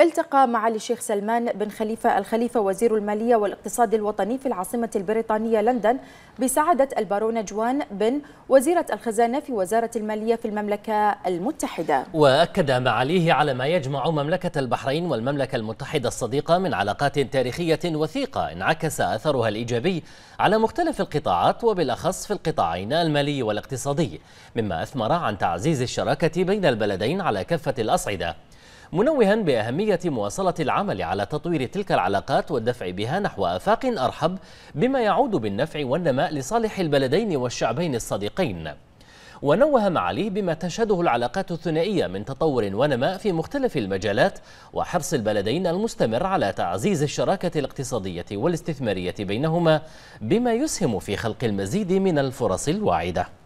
التقى معالي الشيخ سلمان بن خليفة الخليفة وزير المالية والاقتصاد الوطني في العاصمة البريطانية لندن بسعادة البارونة جوان بن وزيرة الخزانة في وزارة المالية في المملكة المتحدة وأكد معاليه على ما يجمع مملكة البحرين والمملكة المتحدة الصديقة من علاقات تاريخية وثيقة انعكس أثرها الإيجابي على مختلف القطاعات وبالأخص في القطاعين المالي والاقتصادي مما أثمر عن تعزيز الشراكة بين البلدين على كافة الأصعدة منوها بأهمية مواصلة العمل على تطوير تلك العلاقات والدفع بها نحو آفاق أرحب بما يعود بالنفع والنماء لصالح البلدين والشعبين الصديقين ونوه معاليه بما تشهده العلاقات الثنائية من تطور ونماء في مختلف المجالات وحرص البلدين المستمر على تعزيز الشراكة الاقتصادية والاستثمارية بينهما بما يسهم في خلق المزيد من الفرص الواعدة